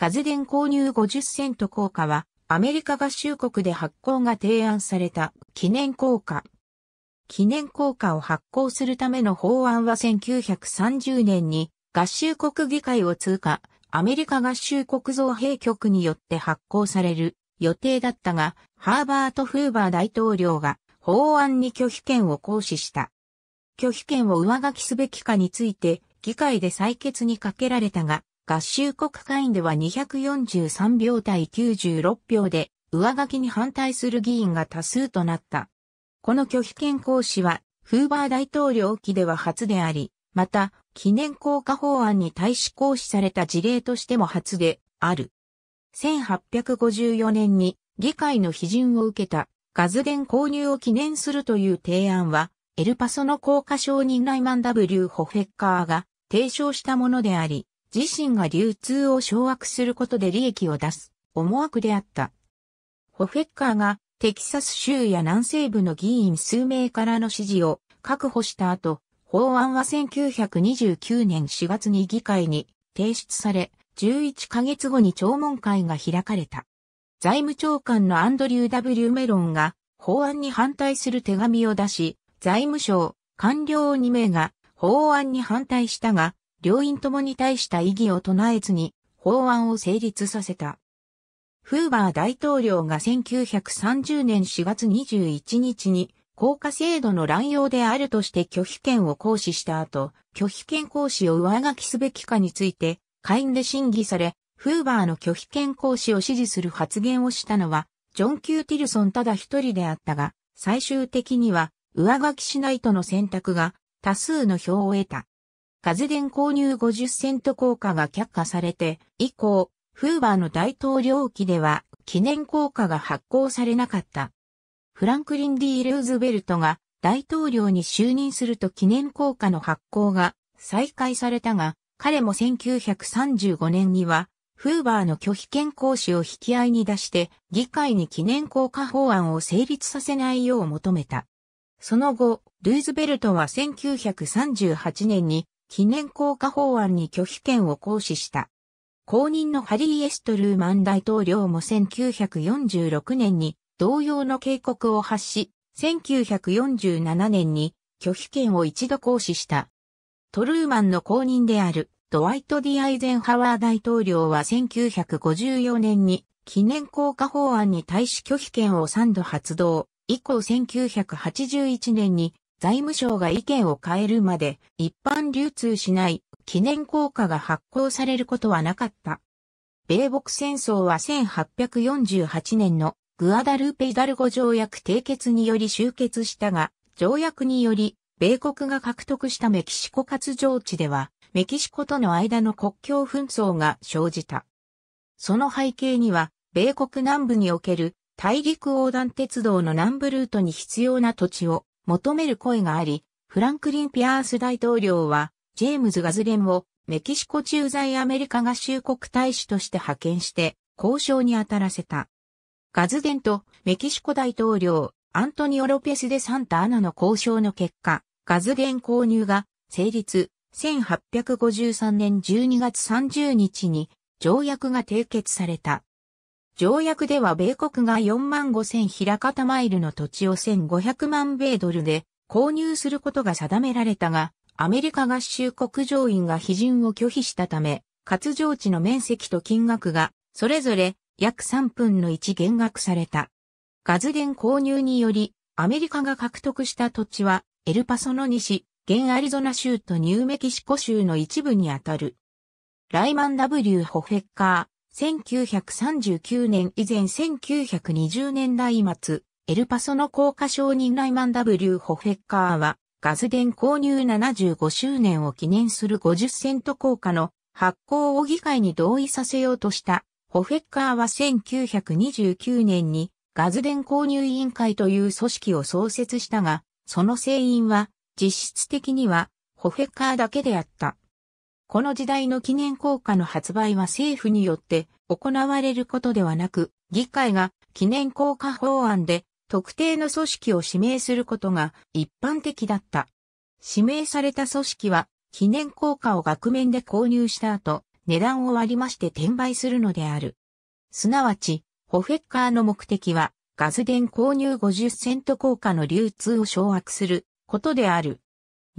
ガゼデン購入50セント硬貨は、アメリカ合衆国で発行が提案された記念硬貨。記念硬貨を発行するための法案は1930年に合衆国議会を通過、アメリカ合衆国造幣局によって発行される予定だったが、ハーバート・フーバー大統領が法案に拒否権を行使した。拒否権を上書きすべきかについて議会で採決にかけられたが、合衆国会員では243秒対96票で、上書きに反対する議員が多数となった。この拒否権行使は、フーバー大統領期では初であり、また、記念効果法案に対し行使された事例としても初である。1854年に議会の批准を受けたガズデン購入を記念するという提案は、エルパソの硬化承認ライマン W ホフェッカーが提唱したものであり、自身が流通を掌握することで利益を出す思惑であった。ホフェッカーがテキサス州や南西部の議員数名からの支持を確保した後、法案は1929年4月に議会に提出され、11ヶ月後に聴聞会が開かれた。財務長官のアンドリュー・ W・ メロンが法案に反対する手紙を出し、財務省官僚2名が法案に反対したが、両院ともに対した異議を唱えずに法案を成立させた。フーバー大統領が1930年4月21日に効果制度の乱用であるとして拒否権を行使した後、拒否権行使を上書きすべきかについて、会員で審議され、フーバーの拒否権行使を支持する発言をしたのは、ジョン・キュー・ティルソンただ一人であったが、最終的には上書きしないとの選択が多数の票を得た。風電購入50セント硬貨が却下されて、以降、フーバーの大統領期では記念硬貨が発行されなかった。フランクリン・ D・ ルーズベルトが大統領に就任すると記念硬貨の発行が再開されたが、彼も1935年には、フーバーの拒否権行使を引き合いに出して、議会に記念硬貨法案を成立させないよう求めた。その後、ルーズベルトは1938年に記念硬化法案に拒否権を行使した。公認のハリー・エストルーマン大統領も1946年に同様の警告を発し、1947年に拒否権を一度行使した。トルーマンの公認であるドワイト・ディ・アイゼンハワー大統領は1954年に記念硬化法案に対し拒否権を3度発動。以降1981年に財務省が意見を変えるまで一般流通しない記念硬貨が発行されることはなかった。米北戦争は1848年のグアダルーペ・イダルゴ条約締結により終結したが、条約により米国が獲得したメキシコ活動地では、メキシコとの間の国境紛争が生じた。その背景には、米国南部における大陸横断鉄道の南部ルートに必要な土地を求める声があり、フランクリン・ピアース大統領は、ジェームズ・ガズレンをメキシコ駐在アメリカ合衆国大使として派遣して、交渉に当たらせた。ガズデンとメキシコ大統領、アントニオ・ロペス・デ・サンタ・アナの交渉の結果、ガズデン購入が成立、1853年12月30日に条約が締結された。条約では米国が4万5千平方マイルの土地を1500万米ドルで購入することが定められたが、アメリカ合衆国上院が批准を拒否したため、活上地の面積と金額が、それぞれ約3分の1減額された。ガズデン購入により、アメリカが獲得した土地は、エルパソの西、現アリゾナ州とニューメキシコ州の一部にあたる。ライマン W. ホフェッカ1939年以前1920年代末、エルパソの高架商人ライマン W. ホフェッカーは、ガズデン購入75周年を記念する50セント硬貨の発行を議会に同意させようとした。ホフェッカーは1929年にガズデン購入委員会という組織を創設したが、その成員は実質的にはホフェッカーだけであった。この時代の記念硬貨の発売は政府によって行われることではなく、議会が記念硬貨法案で特定の組織を指名することが一般的だった。指名された組織は記念硬貨を額面で購入した後、値段を割りまして転売するのである。すなわち、ホフェッカーの目的は、ガズデン購入50セント硬貨の流通を掌握することである。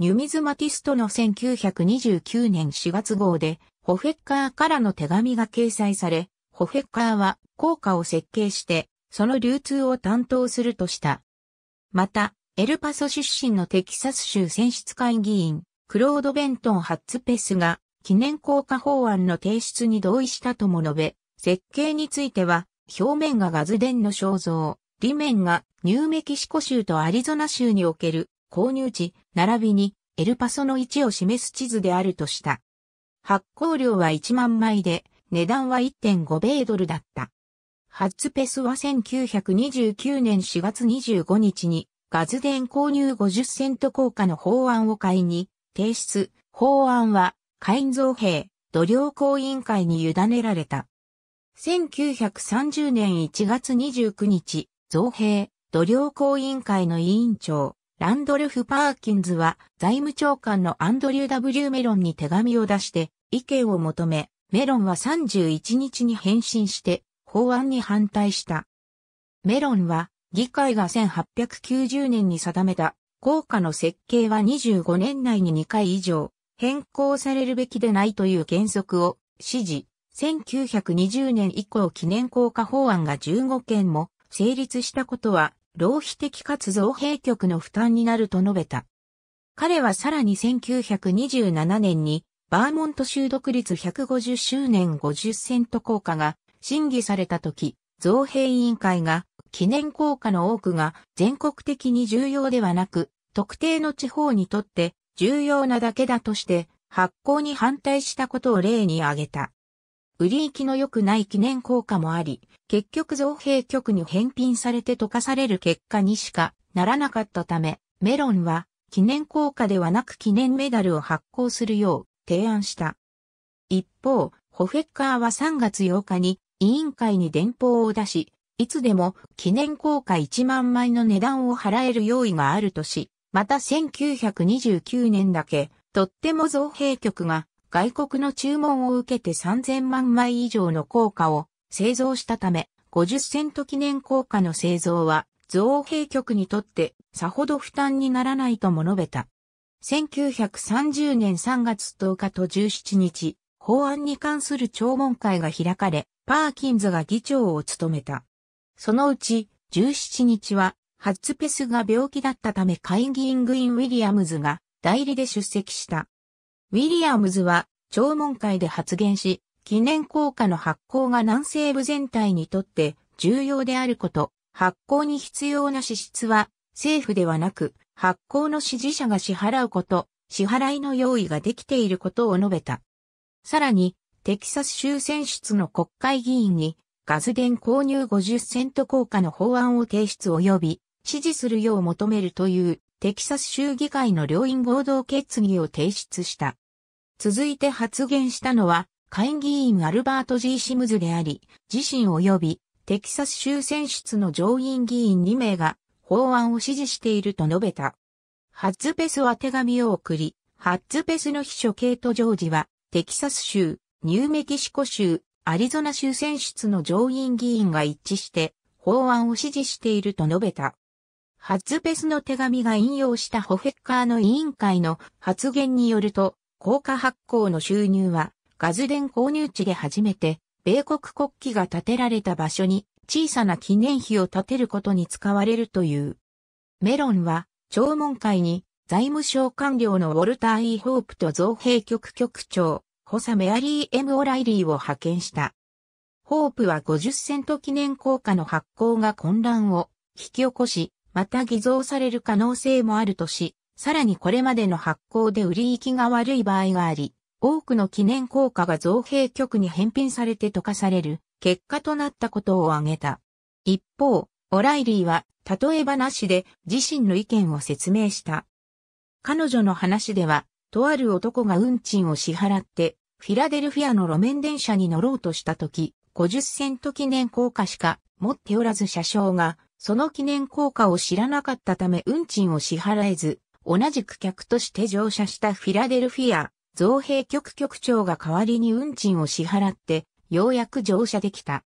ニュミズマティストの1929年4月号で、ホフェッカーからの手紙が掲載され、ホフェッカーは効果を設計して、その流通を担当するとした。また、エルパソ出身のテキサス州選出会議員、クロード・ベントン・ハッツペスが、記念効果法案の提出に同意したとも述べ、設計については、表面がガズデンの肖像、裏面がニューメキシコ州とアリゾナ州における購入地、並びにエルパソの位置を示す地図であるとした。発行量は1万枚で、値段は1.5米ドルだった。ハッツペスは1929年4月25日に、ガズデン購入50セント効果の法案を会に提出。法案は、会造幣、土量公委員会に委ねられた。1930年1月29日、造幣、土量公委員会の委員長、ランドルフ・パーキンズは財務長官のアンドリュー・ W・ メロンに手紙を出して意見を求め、メロンは31日に返信して法案に反対した。メロンは議会が1890年に定めた効果の設計は25年内に2回以上変更されるべきでないという原則を指示、1920年以降記念効果法案が15件も成立したことは浪費的かつ造幣局の負担になると述べた。彼はさらに1927年にバーモント州独立150周年50セント効果が審議された時、造幣委員会が記念効果の多くが全国的に重要ではなく、特定の地方にとって重要なだけだとして発行に反対したことを例に挙げた。売り行きの良くない記念効果もあり、結局造幣局に返品されて溶かされる結果にしかならなかったため、メロンは記念効果ではなく記念メダルを発行するよう提案した。一方、ホフェッカーは3月8日に委員会に電報を出し、いつでも記念効果1万枚の値段を払える用意があるとし、また1929年だけ、とっても造幣局が外国の注文を受けて3000万枚以上の硬貨を製造したため、50セント記念硬貨の製造は造幣局にとってさほど負担にならないとも述べた。1930年3月10日と17日、法案に関する聴聞会が開かれ、パーキンズが議長を務めた。そのうち17日は、ハッツペスが病気だったため会議員グイン・ウィリアムズが代理で出席した。ウィリアムズは、聴聞会で発言し、記念硬貨の発行が南西部全体にとって重要であること、発行に必要な支出は政府ではなく、発行の支持者が支払うこと、支払いの用意ができていることを述べた。さらに、テキサス州選出の国会議員に、ガズ電購入50セント効果の法案を提出及び、支持するよう求めるという、テキサス州議会の両院合同決議を提出した。続いて発言したのは、会議員アルバート・ G・ シムズであり、自身及びテキサス州選出の上院議員2名が法案を支持していると述べた。ハッツペスは手紙を送り、ハッツペスの秘書ケイト・ジョージは、テキサス州、ニューメキシコ州、アリゾナ州選出の上院議員が一致して法案を支持していると述べた。ハッツペスの手紙が引用したホフェッカーの委員会の発言によると、硬貨発行の収入は、ガズデン購入地で初めて、米国国旗が建てられた場所に小さな記念碑を建てることに使われるという。メロンは、聴聞会に財務省官僚のウォルター・イー・ホープと造幣局局長、補佐メアリー・エム・オライリーを派遣した。ホープは50セント記念硬貨の発行が混乱を引き起こし、また偽造される可能性もあるとし、さらにこれまでの発行で売り行きが悪い場合があり、多くの記念硬貨が造幣局に返品されて溶かされる結果となったことを挙げた。一方、オライリーは例え話で自身の意見を説明した。彼女の話では、とある男が運賃を支払って、フィラデルフィアの路面電車に乗ろうとした時、50セント記念硬貨しか持っておらず車掌が、その記念硬貨を知らなかったため運賃を支払えず、同じく客として乗車したフィラデルフィア造幣局局長が代わりに運賃を支払って、ようやく乗車できた。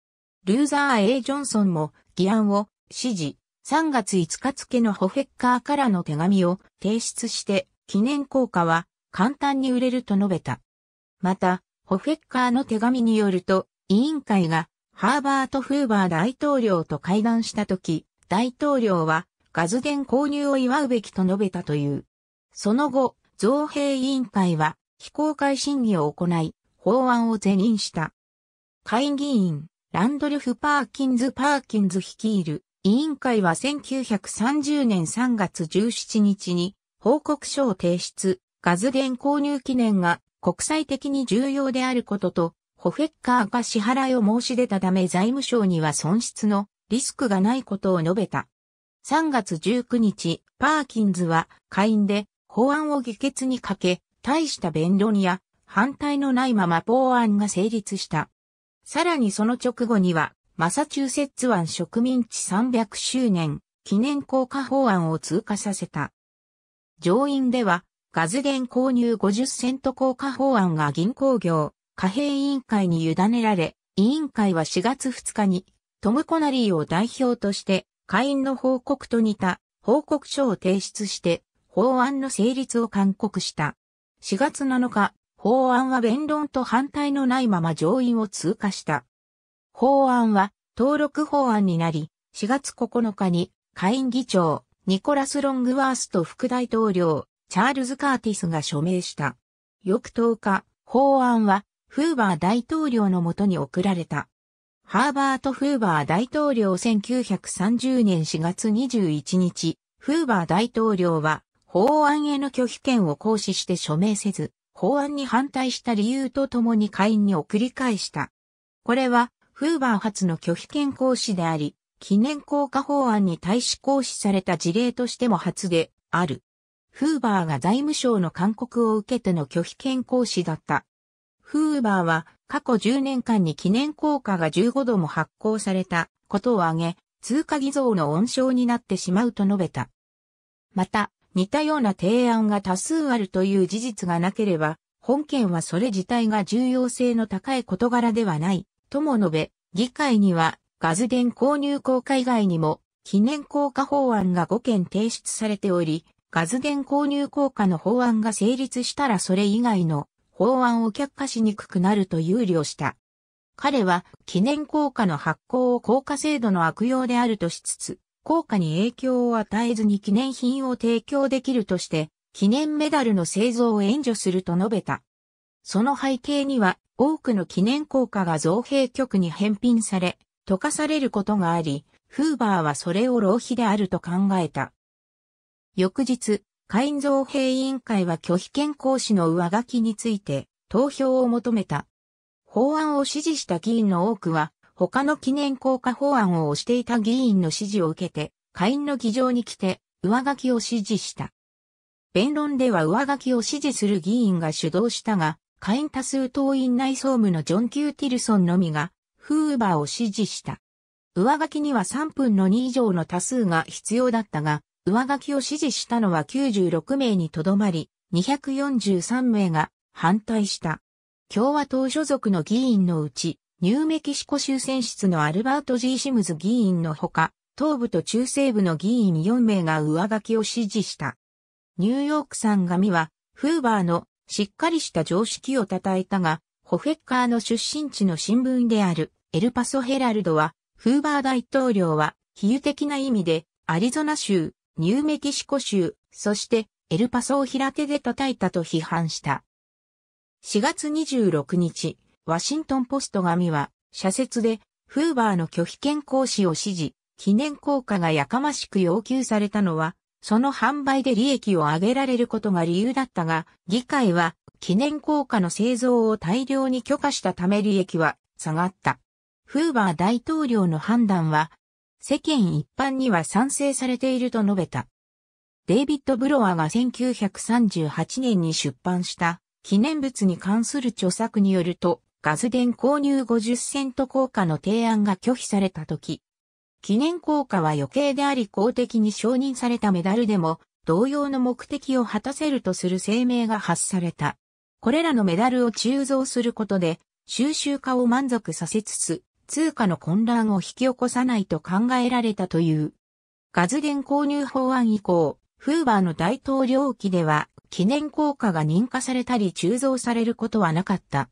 ルーザー A. ジョンソンも議案を指示、3月5日付のホフェッカーからの手紙を提出して、記念硬貨は簡単に売れると述べた。また、ホフェッカーの手紙によると、委員会がハーバート・フーバー大統領と会談した時、大統領はガズン購入を祝うべきと述べたという。その後、造幣委員会は非公開審議を行い、法案を是認した。会議員、ランドルフ・パーキンズ・パーキンズ率いる委員会は1930年3月17日に報告書を提出、ガズン購入記念が国際的に重要であることと、ホフェッカーが支払いを申し出たため財務省には損失のリスクがないことを述べた。3月19日、パーキンズは会員で法案を議決にかけ、大した弁論や反対のないまま法案が成立した。さらにその直後には、マサチューセッツ湾植民地300周年記念効果法案を通過させた。上院では、ガズ電購入50セント効果法案が銀行業、貨幣委員会に委ねられ、委員会は4月2日に、トム・コナリーを代表として、会員の報告と似た報告書を提出して法案の成立を勧告した。4月7日、法案は弁論と反対のないまま上院を通過した。法案は登録法案になり、4月9日に会員議長、ニコラス・ロングワースと副大統領、チャールズ・カーティスが署名した。翌10日、法案は、フーバー大統領のもとに送られた。ハーバート・フーバー大統領1930年4月21日、フーバー大統領は法案への拒否権を行使して署名せず、法案に反対した理由とともに会員に送り返した。これは、フーバー初の拒否権行使であり、記念効果法案に対し行使された事例としても初である。フーバーが財務省の勧告を受けての拒否権行使だった。フーバーは過去10年間に記念硬貨が15度も発行されたことを挙げ、通貨偽造の温床になってしまうと述べた。また、似たような提案が多数あるという事実がなければ、本件はそれ自体が重要性の高い事柄ではない、とも述べ、議会にはガズ電購入公開以外にも、記念効果法案が5件提出されており、ガズ電購入効果の法案が成立したらそれ以外の法案を却下しにくくなると憂慮した。彼は記念硬貨の発行を硬貨制度の悪用であるとしつつ、硬貨に影響を与えずに記念品を提供できるとして、記念メダルの製造を援助すると述べた。その背景には多くの記念硬貨が造幣局に返品され、溶かされることがあり、フーバーはそれを浪費であると考えた。翌日、員造兵委員会は拒否権行使の上書きについて投票を求めた。法案を支持した議員の多くは、他の記念効果法案を推していた議員の支持を受けて、会員の議場に来て、上書きを支持した。弁論では上書きを支持する議員が主導したが、会員多数党員内総務のジョン・キュー・ティルソンのみが、フーバーを支持した。上書きには3分の2以上の多数が必要だったが、上書きを支持したのは96名にとどまり、243名が反対した。共和党所属の議員のうち、ニューメキシコ州選出のアルバート・ジーシムズ議員のほか、東部と中西部の議員4名が上書きを支持した。ニューヨークん紙は、フーバーのしっかりした常識を称えたが、ホフェッカーの出身地の新聞であるエルパソヘラルドは、フーバー大統領は比喩的な意味でアリゾナ州ニューメキシコ州、そしてエルパソを平手で叩いたと批判した。4月26日、ワシントンポスト紙は、社説で、フーバーの拒否権行使を指示、記念効果がやかましく要求されたのは、その販売で利益を上げられることが理由だったが、議会は記念硬貨の製造を大量に許可したため利益は下がった。フーバー大統領の判断は世間一般には賛成されていると述べた。デイビッド・ブロワーが1938年に出版した記念物に関する著作によると、ガズデン購入50セント効果の提案が拒否された時、記念効果は余計であり公的に承認されたメダルでも同様の目的を果たせるとする声明が発された。これらのメダルを鋳造することで収集家を満足させつつ通貨の混乱を引き起こさないと考えられたという。ガズゲン購入法案以降、フーバーの大統領期では記念硬貨が認可されたり鋳造されることはなかった。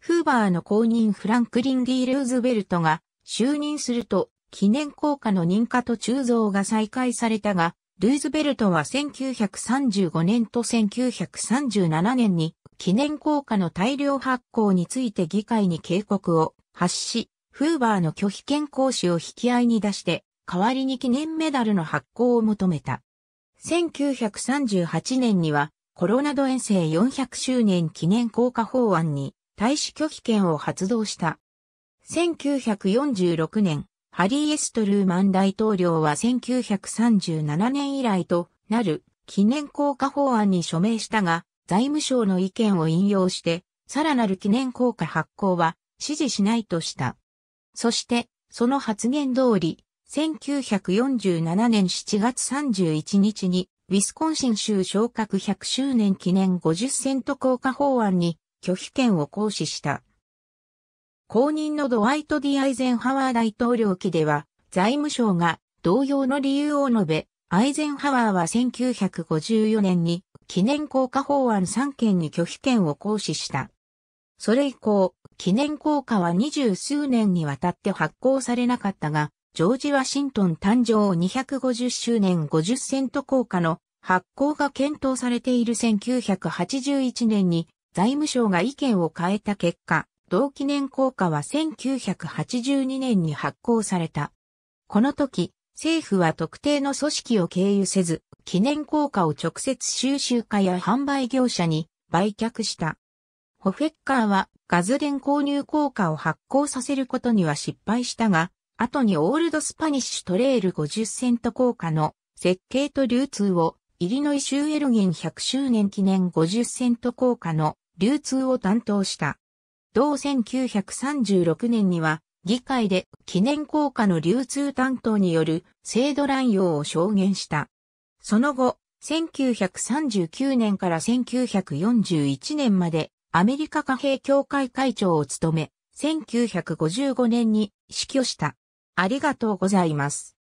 フーバーの公認フランクリン・ D・ ルーズベルトが就任すると記念硬貨の認可と鋳造が再開されたが、ルーズベルトは1935年と1937年に記念硬貨の大量発行について議会に警告を発し、フーバーの拒否権行使を引き合いに出して、代わりに記念メダルの発行を求めた。1938年には、コロナド遠征400周年記念効果法案に、大使拒否権を発動した。1946年、ハリー・エストルーマン大統領は1937年以来となる記念効果法案に署名したが、財務省の意見を引用して、さらなる記念効果発行は支持しないとした。そして、その発言通り、1947年7月31日に、ウィスコンシン州昇格100周年記念50セント効果法案に拒否権を行使した。公認のドワイト・ディ・アイゼンハワー大統領期では、財務省が同様の理由を述べ、アイゼンハワーは1954年に記念効果法案3件に拒否権を行使した。それ以降、記念硬貨は二十数年にわたって発行されなかったが、ジョージ・ワシントン誕生250周年50セント硬貨の発行が検討されている1981年に財務省が意見を変えた結果、同記念硬貨は1982年に発行された。この時、政府は特定の組織を経由せず、記念硬貨を直接収集家や販売業者に売却した。ホフェッカーはガズデン購入効果を発行させることには失敗したが、後にオールドスパニッシュトレール50セント効果の設計と流通を、イリノイ州エルゲン100周年記念50セント効果の流通を担当した。同1936年には、議会で記念効果の流通担当による制度乱用を証言した。その後、1939年から1941年までアメリカ貨幣協会会長を務め、1955年に死去した。ありがとうございます。